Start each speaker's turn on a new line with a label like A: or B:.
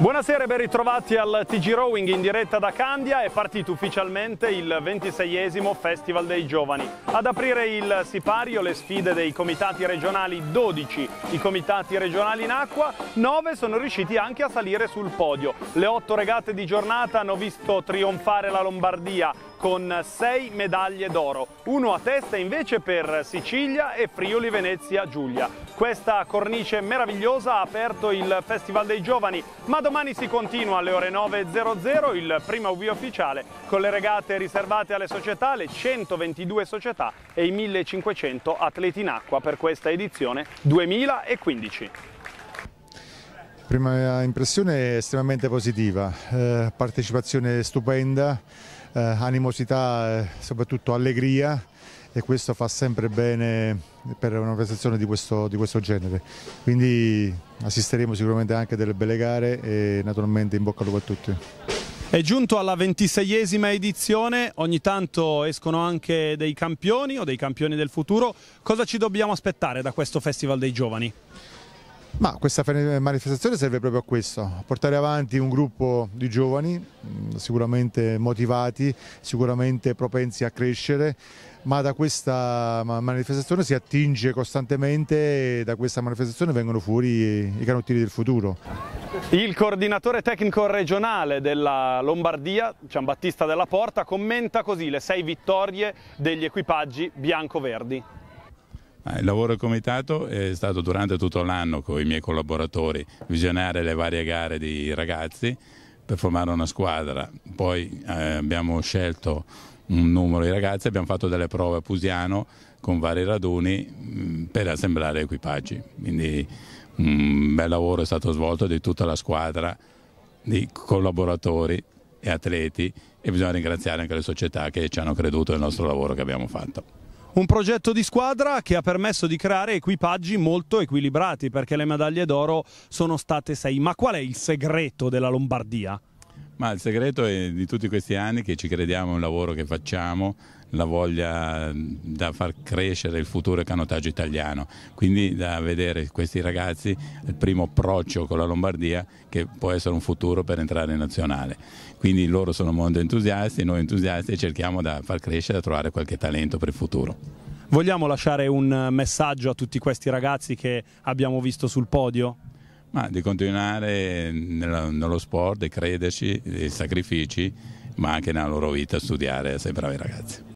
A: Buonasera e ben ritrovati al TG Rowing in diretta da Candia. È partito ufficialmente il 26esimo Festival dei Giovani. Ad aprire il sipario le sfide dei comitati regionali 12, i comitati regionali in acqua, 9 sono riusciti anche a salire sul podio. Le 8 regate di giornata hanno visto trionfare la Lombardia con 6 medaglie d'oro, uno a testa invece per Sicilia e Friuli Venezia Giulia. Questa cornice meravigliosa ha aperto il Festival dei Giovani, ma domani si continua alle ore 9.00 il primo UV ufficiale con le regate riservate alle società, le 122 società e i 1500 atleti in acqua per questa edizione 2015.
B: Prima impressione è estremamente positiva, eh, partecipazione stupenda, eh, animosità, eh, soprattutto allegria e questo fa sempre bene per una prestazione di questo, di questo genere. Quindi assisteremo sicuramente anche a delle belle gare e naturalmente in bocca al lupo a tutti. È giunto alla ventiseiesima edizione,
A: ogni tanto escono anche dei campioni o dei campioni del futuro. Cosa ci dobbiamo aspettare da questo Festival dei Giovani?
B: Ma questa manifestazione serve proprio a questo, a portare avanti un gruppo di giovani mm, sicuramente motivati, sicuramente propensi a crescere, ma da questa manifestazione si attinge costantemente e da questa manifestazione vengono fuori i canottieri del futuro.
A: Il coordinatore tecnico regionale della Lombardia, Giambattista Della Porta, commenta così le sei vittorie degli equipaggi bianco-verdi.
C: Ah, il lavoro del comitato è stato durante tutto l'anno con i miei collaboratori visionare le varie gare di ragazzi per formare una squadra, poi eh, abbiamo scelto un numero di ragazzi, abbiamo fatto delle prove a Pusiano con vari raduni mh, mm, per assemblare equipaggi, quindi un mm, bel lavoro è stato svolto di tutta la squadra di collaboratori e atleti e bisogna ringraziare anche le società che ci hanno creduto nel nostro lavoro che abbiamo fatto.
A: Un progetto di squadra che ha permesso di creare equipaggi molto equilibrati perché le medaglie d'oro sono state sei. Ma qual è il segreto della Lombardia?
C: Ma il segreto è di tutti questi anni che ci crediamo nel lavoro che facciamo, la voglia da far crescere il futuro canotaggio italiano. Quindi da vedere questi ragazzi il primo approccio con la Lombardia che può essere un futuro per entrare in nazionale. Quindi loro sono molto entusiasti, noi entusiasti e cerchiamo da far crescere, da trovare qualche talento per il futuro. Vogliamo
A: lasciare un messaggio a tutti questi ragazzi che abbiamo visto sul podio?
C: Ma di continuare nella, nello sport di crederci, nei sacrifici, ma anche nella loro vita, studiare sempre ai ragazzi.